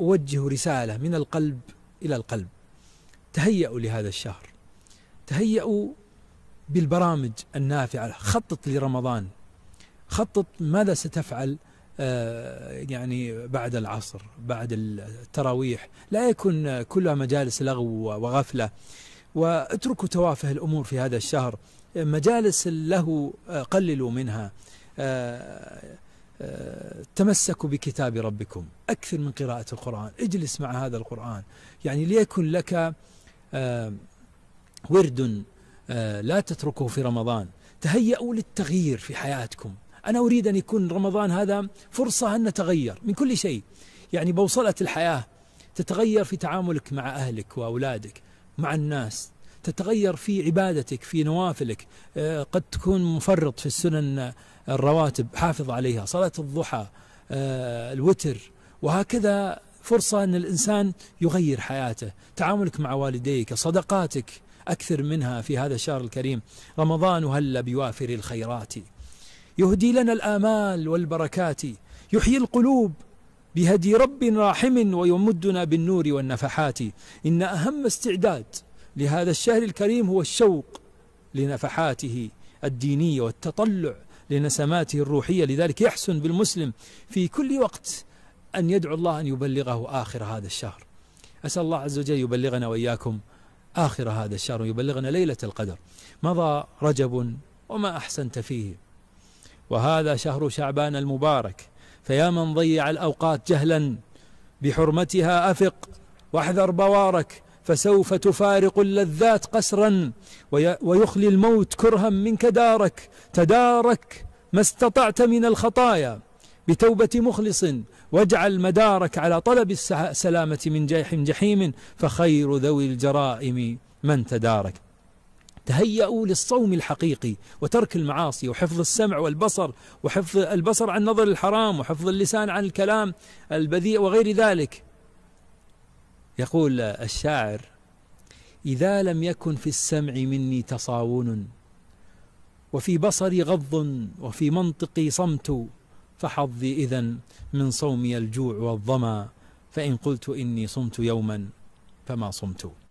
أوجه رسالة من القلب إلى القلب تهيأوا لهذا الشهر تهيأوا بالبرامج النافعة خطط لرمضان خطط ماذا ستفعل آه، يعني بعد العصر بعد التراويح لا يكون كلها مجالس لغو وغفلة واتركوا توافه الأمور في هذا الشهر مجالس اللهو آه، قللوا منها آه، تمسكوا بكتاب ربكم أكثر من قراءة القرآن اجلس مع هذا القرآن يعني ليكن لك آه، ورد آه، لا تتركه في رمضان تهيأوا للتغيير في حياتكم أنا أريد أن يكون رمضان هذا فرصة أن نتغير من كل شيء يعني بوصلة الحياة تتغير في تعاملك مع أهلك وأولادك مع الناس تتغير في عبادتك في نوافلك آه، قد تكون مفرط في السنن الرواتب حافظ عليها صلاة الضحى آه، الوتر وهكذا فرصة أن الإنسان يغير حياته تعاملك مع والديك صدقاتك أكثر منها في هذا الشهر الكريم رمضان هل بوافر الخيرات يهدي لنا الآمال والبركات يحيي القلوب بهدي رب راحم ويمدنا بالنور والنفحات إن أهم استعداد لهذا الشهر الكريم هو الشوق لنفحاته الدينية والتطلع لنسماته الروحية لذلك يحسن بالمسلم في كل وقت أن يدعو الله أن يبلغه آخر هذا الشهر أسأل الله عز وجل يبلغنا وإياكم آخر هذا الشهر ويبلغنا ليلة القدر مضى رجب وما أحسنت فيه وهذا شهر شعبان المبارك فيا من ضيع الأوقات جهلا بحرمتها أفق واحذر بوارك فسوف تفارق اللذات قسرا ويخلي الموت كرها منك دارك تدارك ما استطعت من الخطايا بتوبة مخلص واجعل مدارك على طلب السلامة من جيح جحيم فخير ذوي الجرائم من تدارك تهيأوا للصوم الحقيقي وترك المعاصي وحفظ السمع والبصر وحفظ البصر عن نظر الحرام وحفظ اللسان عن الكلام البذيء وغير ذلك يقول الشاعر إذا لم يكن في السمع مني تصاون وفي بصري غض وفي منطقي صمت فحظي إذا من صومي الجوع والظما فإن قلت إني صمت يوما فما صمت